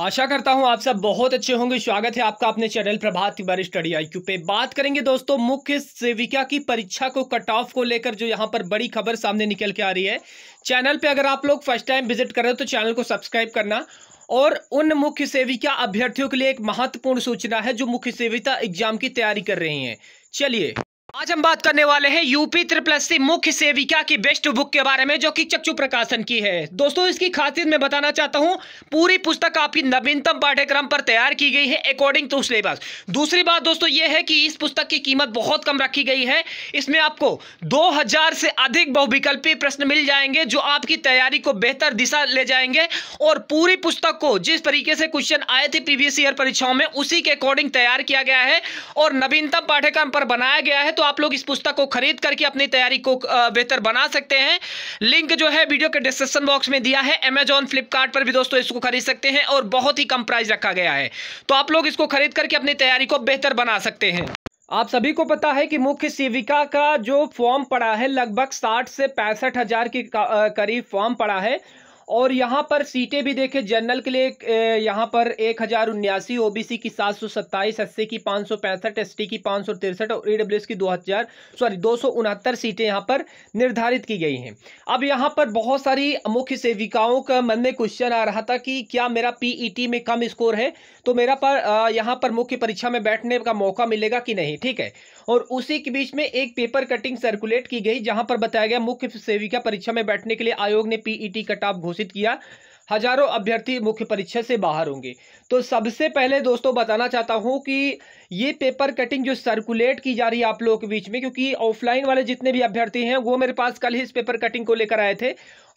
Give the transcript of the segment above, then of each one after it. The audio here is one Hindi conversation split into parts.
आशा करता हूं आप सब बहुत अच्छे होंगे स्वागत है आपका अपने channel Prabhat Tiwari study IQ पे बात करेंगे दोस्तों मुख्य सेविका की परीक्षा को कट ऑफ को लेकर जो यहां पर बड़ी खबर सामने निकल के आ रही है चैनल पे अगर आप लोग फर्स्ट टाइम विजिट कर रहे हो तो चैनल को सब्सक्राइब करना और उन मुख्य सेविका अभ्यर्थियों के लिए एक महत्वपूर्ण सूचना है जो मुख्य सेविका एग्जाम की तैयारी कर रही है चलिए आज हम बात करने वाले हैं यूपी ट्रिपल मुख्य सेविका की बेस्ट बुक के बारे में जो कि चक्षु प्रकाशन की है दोस्तों इसकी खासियत मैं बताना चाहता हूं पूरी पुस्तक आपकी नवीनतम पाठ्यक्रम पर तैयार की गई है अकॉर्डिंग टू सिलेबस दूसरी बात दोस्तों ये है कि इस पुस्तक की कीमत बहुत कम रखी गई है इसमें आपको दो से अधिक बहुविकल्पी प्रश्न मिल जाएंगे जो आपकी तैयारी को बेहतर दिशा ले जाएंगे और पूरी पुस्तक को जिस तरीके से क्वेश्चन आए थे प्रीवियस ईयर परीक्षाओं में उसी के अकॉर्डिंग तैयार किया गया है और नवीनतम पाठ्यक्रम पर बनाया गया है तो आप लोग इस पुस्तक को खरीद करके अपनी तैयारी को बेहतर बना सकते हैं लिंक जो है वीडियो के डिस्क्रिप्शन बॉक्स में दिया है अमेजॉन फ्लिपकार्ट पर भी दोस्तों इसको खरीद सकते हैं और बहुत ही कम प्राइस रखा गया है तो आप लोग इसको खरीद करके अपनी तैयारी को बेहतर बना सकते हैं आप सभी को पता है कि मुख्य सेविका का जो फॉर्म पड़ा है लगभग साठ से पैंसठ हजार के करीब फॉर्म पड़ा है और यहाँ पर सीटें भी देखें जनरल के लिए यहाँ पर एक हज़ार उन्यासी ओ की सात सौ सत्ताईस एस की पाँच सौ पैंसठ एस की पाँच सौ तिरसठ और ई e की दो हज़ार सॉरी दो सौ उनहत्तर सीटें यहाँ पर निर्धारित की गई हैं अब यहाँ पर बहुत सारी मुख्य सेविकाओं का मन में क्वेश्चन आ रहा था कि क्या मेरा पीईटी e में कम स्कोर है तो मेरा पर यहाँ पर मुख्य परीक्षा में बैठने का मौका मिलेगा कि नहीं ठीक है और उसी के बीच में एक पेपर कटिंग सर्कुलेट की गई जहां पर बताया गया मुख्य सेविका परीक्षा में बैठने के लिए आयोग ने पीई कट ऑफ घोषित घोषित किया हजारों अभ्यर्थी मुख्य परीक्षा से बाहर होंगे तो सबसे पहले दोस्तों बताना चाहता हूं कि ये पेपर कटिंग जो सर्कुलेट की जा रही है आप लोगों के बीच में क्योंकि ऑफलाइन वाले जितने भी अभ्यर्थी हैं वो मेरे पास कल ही इस पेपर कटिंग को लेकर आए थे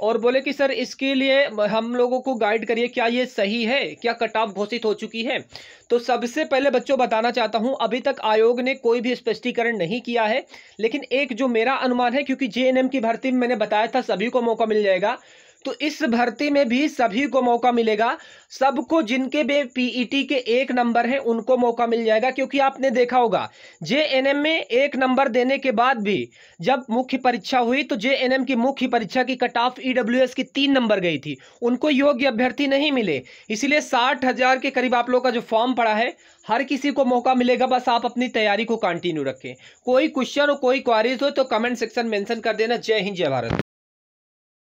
और बोले कि सर इसके लिए हम लोगों को गाइड करिए क्या ये सही है क्या कट ऑफ घोषित हो चुकी है तो सबसे पहले बच्चों बताना चाहता हूँ अभी तक आयोग ने कोई भी स्पष्टीकरण नहीं किया है लेकिन एक जो मेरा अनुमान है क्योंकि जे की भर्ती में मैंने बताया था सभी को मौका मिल जाएगा तो इस भर्ती में भी सभी को मौका मिलेगा सबको जिनके बे पीईटी e के एक नंबर हैं उनको मौका मिल जाएगा क्योंकि आपने देखा होगा एम में एक नंबर देने के बाद भी जब मुख्य परीक्षा हुई तो एम की मुख्य परीक्षा की कट ऑफ ईडब्ल्यूएस की तीन नंबर गई थी उनको योग्य अभ्यर्थी नहीं मिले इसीलिए साठ हजार के करीब आप लोगों का जो फॉर्म पड़ा है हर किसी को मौका मिलेगा बस आप अपनी तैयारी को कंटिन्यू रखें कोई क्वेश्चन और कोई क्वारीज हो तो कमेंट सेक्शन मेंशन कर देना जय हिंद जय भारत